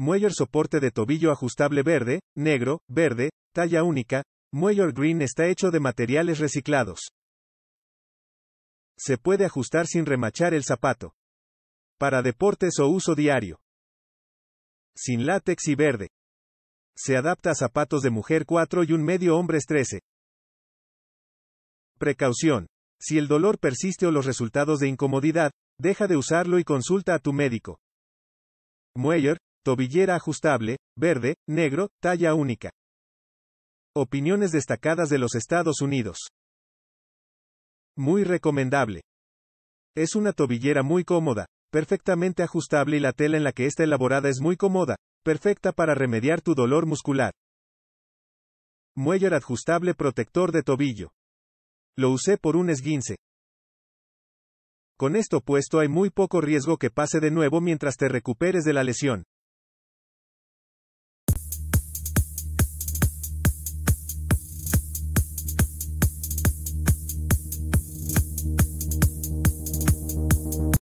Mueller soporte de tobillo ajustable verde, negro, verde, talla única, Mueller Green está hecho de materiales reciclados. Se puede ajustar sin remachar el zapato. Para deportes o uso diario. Sin látex y verde. Se adapta a zapatos de mujer 4 y un medio hombres 13. Precaución. Si el dolor persiste o los resultados de incomodidad, deja de usarlo y consulta a tu médico. Mueller, Tobillera ajustable, verde, negro, talla única. Opiniones destacadas de los Estados Unidos. Muy recomendable. Es una tobillera muy cómoda, perfectamente ajustable y la tela en la que está elaborada es muy cómoda, perfecta para remediar tu dolor muscular. Mueller ajustable protector de tobillo. Lo usé por un esguince. Con esto puesto hay muy poco riesgo que pase de nuevo mientras te recuperes de la lesión.